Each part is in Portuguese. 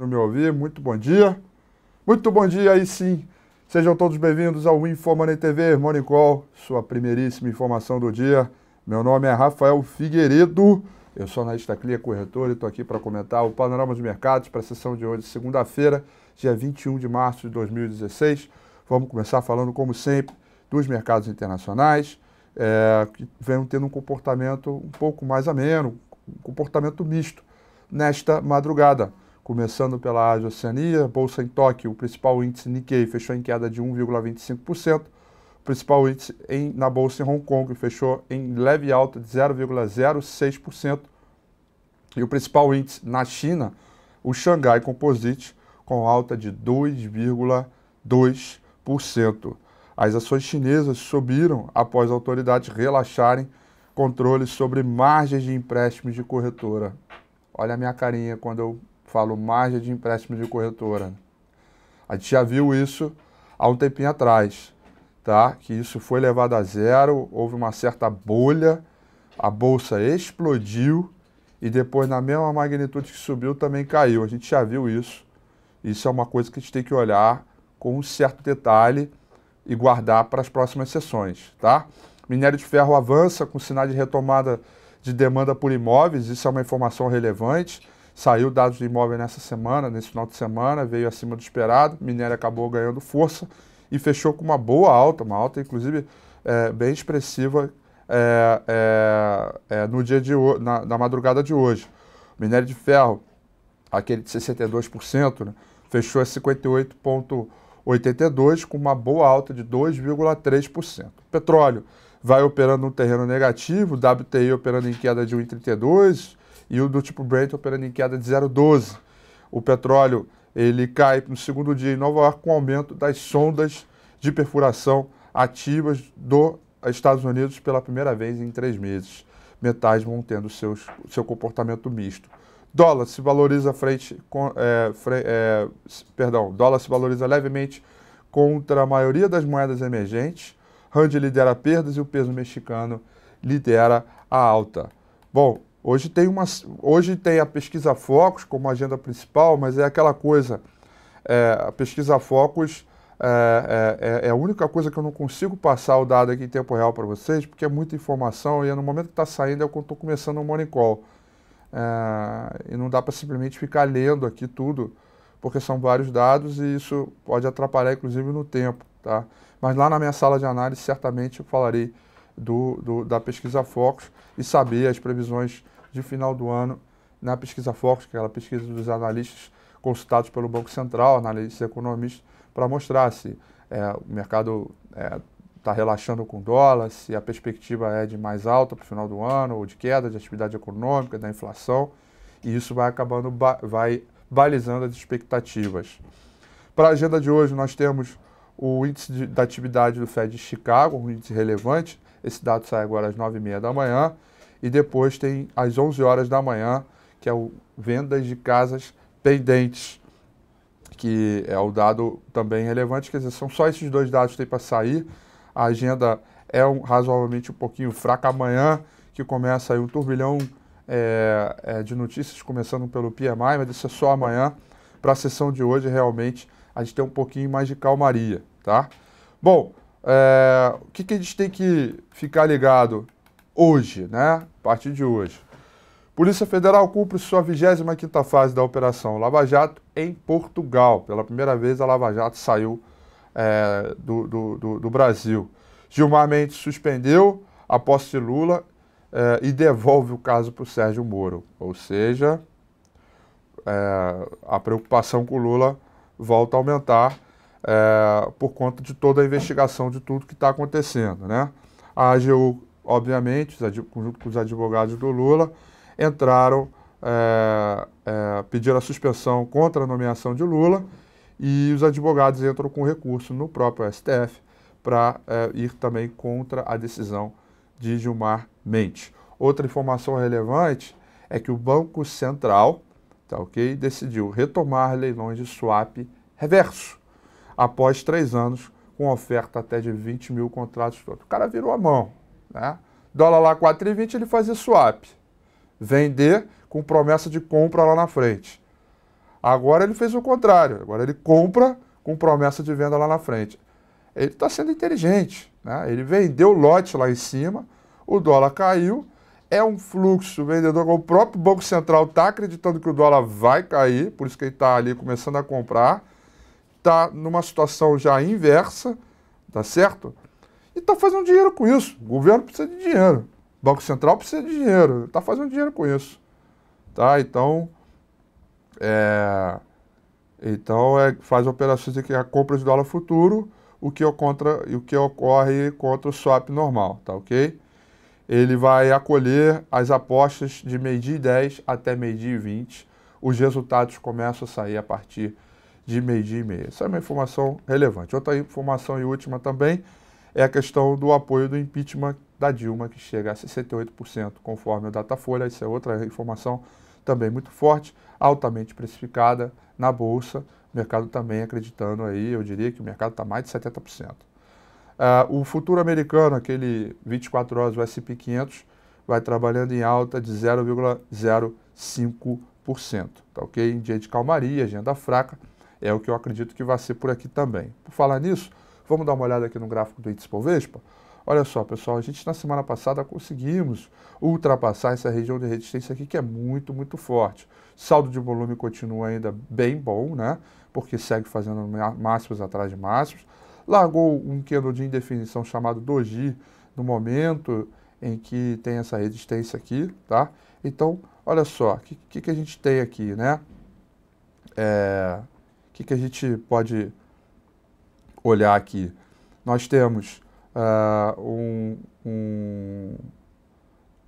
no meu ouvir. Muito bom dia. Muito bom dia aí sim. Sejam todos bem-vindos ao Infomoney TV, Morning Call, sua primeiríssima informação do dia. Meu nome é Rafael Figueiredo, eu sou analista Clia Corretor e estou aqui para comentar o panorama de mercados para a sessão de hoje, segunda-feira, dia 21 de março de 2016. Vamos começar falando, como sempre, dos mercados internacionais, é, que vêm tendo um comportamento um pouco mais ameno, um comportamento misto nesta madrugada. Começando pela Ásia Oceania, Bolsa em Tóquio, o principal índice Nikkei fechou em queda de 1,25%, o principal índice em, na Bolsa em Hong Kong fechou em leve alta de 0,06%, e o principal índice na China, o Xangai Composite, com alta de 2,2%. As ações chinesas subiram após autoridades relaxarem controles sobre margens de empréstimos de corretora. Olha a minha carinha quando eu falo margem de empréstimo de corretora. A gente já viu isso há um tempinho atrás, tá? Que isso foi levado a zero, houve uma certa bolha, a bolsa explodiu e depois na mesma magnitude que subiu também caiu. A gente já viu isso. Isso é uma coisa que a gente tem que olhar com um certo detalhe e guardar para as próximas sessões, tá? Minério de ferro avança com sinal de retomada de demanda por imóveis, isso é uma informação relevante. Saiu dados de imóvel nessa semana, nesse final de semana, veio acima do esperado, minério acabou ganhando força e fechou com uma boa alta, uma alta inclusive é, bem expressiva é, é, é no dia de na, na, madrugada de hoje. Minério de ferro, aquele de 62%, né, fechou a 58,82 com uma boa alta de 2,3%. Petróleo vai operando um terreno negativo, WTI operando em queda de 1,32%, e o do tipo Brent operando em queda de 0,12. O petróleo ele cai no segundo dia em Nova York com o aumento das sondas de perfuração ativas dos Estados Unidos pela primeira vez em três meses. Metais vão tendo seus, seu comportamento misto. Dólar se valoriza frente, com, é, fre, é, perdão, dólar se valoriza levemente contra a maioria das moedas emergentes. Rand lidera perdas e o peso mexicano lidera a alta. Bom, Hoje tem, uma, hoje tem a pesquisa focos como agenda principal, mas é aquela coisa. É, a pesquisa focos é, é, é, é, a única coisa que eu não consigo passar o dado aqui em tempo real para vocês, porque é muita informação e é no momento que está saindo é quando estou começando o um morning call. É, e não dá para simplesmente ficar lendo aqui tudo, porque são vários dados e isso pode atrapalhar, inclusive, no tempo. Tá? Mas lá na minha sala de análise, certamente eu falarei do, do, da pesquisa Focus e saber as previsões de final do ano na pesquisa Focus, que é aquela pesquisa dos analistas consultados pelo Banco Central, analistas economistas, para mostrar se é, o mercado está é, tá relaxando com o dólar, se a perspectiva é de mais alta para o final do ano, ou de queda de atividade econômica, da inflação, e isso vai acabando, ba vai balizando as expectativas. Para a agenda de hoje, nós temos o índice de, da atividade do Fed de Chicago, um índice relevante. Esse dado sai agora às 9h30 da manhã. E depois tem às 11 horas da manhã, que é o Vendas de Casas Pendentes, que é o dado também relevante. Quer dizer, são só esses dois dados que tem para sair. A agenda é um, razoavelmente um pouquinho fraca amanhã, que começa aí um turbilhão é, é, de notícias, começando pelo PMI, mas isso é só amanhã. Para a sessão de hoje, realmente, a gente tem um pouquinho mais de calmaria, tá? Bom, é, o que, que a gente tem que ficar ligado hoje, né? A partir de hoje. Polícia Federal cumpre sua 25ª fase da Operação Lava Jato em Portugal. Pela primeira vez, a Lava Jato saiu é, do, do, do, do, Brasil. Gilmar Mendes suspendeu a posse de Lula é, e devolve o caso para o Sérgio Moro. Ou seja, é, a preocupação com Lula volta a aumentar é, por conta de toda a investigação de tudo que está acontecendo. Né? A AGU obviamente, junto com os advogados do Lula, entraram, é, é, pediram a suspensão contra a nomeação de Lula e os advogados entram com recurso no próprio STF para é, eh, ir também contra a decisão de Gilmar Mendes. Outra informação relevante é que o Banco Central tá, okay, decidiu retomar leilões de swap reverso após três anos com oferta até de 20 mil contratos. O cara virou a mão, né? Dólar lá 4,20, ele fazia swap. Vender com promessa de compra lá na frente. Agora ele fez o contrário. Agora ele compra com promessa de venda lá na frente. Ele está sendo inteligente. Né? Ele vendeu lote lá em cima, o dólar caiu. É um fluxo vendedor. O próprio Banco Central está acreditando que o dólar vai cair, por isso que ele está ali começando a comprar. Está numa situação já inversa, tá certo? está fazendo dinheiro com isso. O governo precisa de dinheiro. O Banco Central precisa de dinheiro. Está fazendo dinheiro com isso. Tá? Então, é, então é, faz operações que a compra de dólar futuro, o que, é contra, o que ocorre contra o swap normal, tá ok? Ele vai acolher as apostas de meio-dia e 10 até meio-dia e 20. Os resultados começam a sair a partir de meio-dia e meia. Essa é uma informação relevante. Outra informação e última também é a questão do apoio do impeachment da Dilma, que chega a 68%, conforme o Datafolha. Isso é outra informação também muito forte, altamente precificada na Bolsa. O mercado também acreditando aí, eu diria que o mercado está mais de 70%. Uh, ah, o futuro americano, aquele 24 horas, o S&P 500, vai trabalhando em alta de 0,05%, tá ok? Em dia de calmaria, agenda fraca, é o que eu acredito que vai ser por aqui também. Por falar nisso, Vamos dar uma olhada aqui no gráfico do índice Bovespa? Olha só, pessoal, a gente na semana passada conseguimos ultrapassar essa região de resistência aqui que é muito, muito forte. Saldo de volume continua ainda bem bom, né? Porque segue fazendo máximos atrás de máximos. Largou um candle de indefinição chamado Doji no momento em que tem essa resistência aqui, tá? Então, olha só, o que, que, que, a gente tem aqui, né? É, o é, que, que a gente pode olhar aqui, nós temos uh, um, um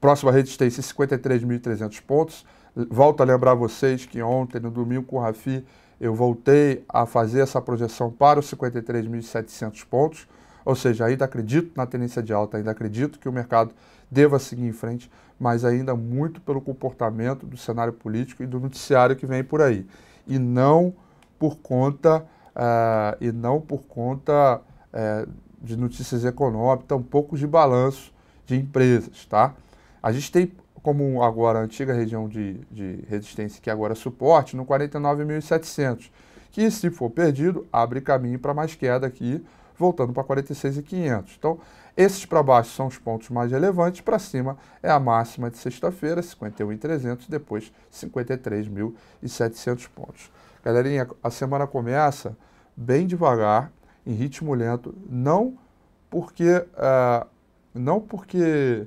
próxima resistência 53.300 pontos. Volto a lembrar vocês que ontem, no domingo, com o Rafi, eu voltei a fazer essa projeção para os 53.700 pontos. Ou seja, ainda acredito na tendência de alta, ainda acredito que o mercado deva seguir em frente, mas ainda muito pelo comportamento do cenário político e do noticiário que vem por aí. E não por conta uh, e não por conta uh, de notícias econômicas, tampouco de balanço de empresas, tá? A gente tem como agora a antiga região de, de resistência, que agora é suporte, no 49.700, que se for perdido, abre caminho para mais queda aqui, voltando para 46.500. Então, esses para baixo são os pontos mais relevantes, para cima é a máxima de sexta-feira, 51.300, depois 53.700 pontos. Galerinha, a semana começa bem devagar, em ritmo lento, não porque eh, não porque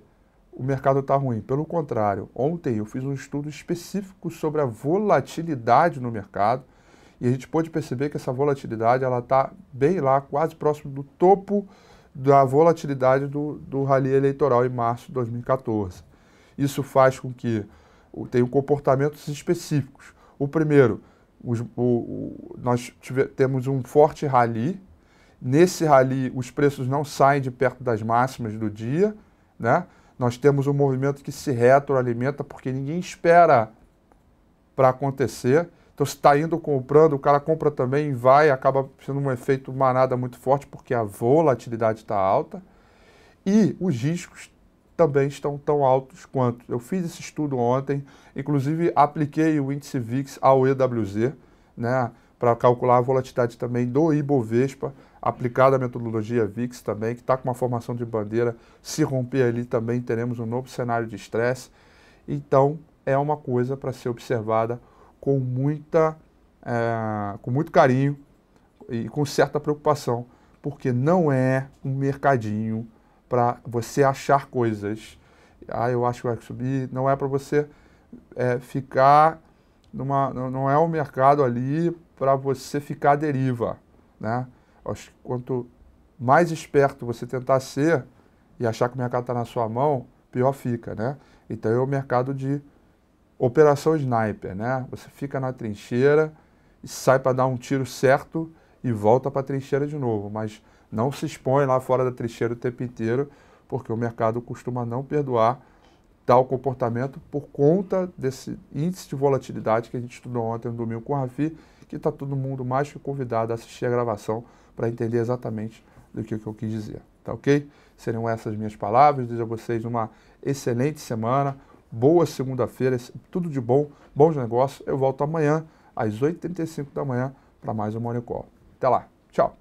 o mercado está ruim, pelo contrário. Ontem eu fiz um estudo específico sobre a volatilidade no mercado e a gente pôde perceber que essa volatilidade ela está bem lá, quase próximo do topo da volatilidade do, do rally eleitoral em março de 2014. Isso faz com que tenha comportamentos específicos. O primeiro, os, o, o, nós tive, temos um forte rally. Nesse rally, os preços não saem de perto das máximas do dia. Né? Nós temos um movimento que se retroalimenta porque ninguém espera para acontecer. Então, se está indo comprando, o cara compra também, vai, acaba sendo um efeito manada muito forte porque a volatilidade está alta. E os riscos também estão tão altos quanto. Eu fiz esse estudo ontem, inclusive apliquei o índice VIX ao EWZ, né, para calcular a volatilidade também do Ibovespa, aplicada a metodologia VIX também, que está com uma formação de bandeira. Se romper ali também teremos um novo cenário de estresse. Então, é uma coisa para ser observada com, muita, é, com muito carinho e com certa preocupação, porque não é um mercadinho para você achar coisas. Ah, eu acho que vai subir. Não é para você é, ficar numa. Não é o um mercado ali para você ficar à deriva. Né? Acho que quanto mais esperto você tentar ser e achar que o mercado está na sua mão, pior fica. Né? Então é o mercado de operação sniper. Né? Você fica na trincheira e sai para dar um tiro certo e volta para a trincheira de novo. Mas não se expõe lá fora da trincheira o tempo inteiro, porque o mercado costuma não perdoar tal comportamento por conta desse índice de volatilidade que a gente estudou ontem no domingo com o Rafi, que está todo mundo mais que convidado a assistir a gravação para entender exatamente do que, que eu quis dizer. Tá ok? Seriam essas minhas palavras. Desejo a vocês uma excelente semana, boa segunda-feira, tudo de bom, bons negócios. Eu volto amanhã às 8h35 da manhã para mais um Money Call. Até lá. Tchau.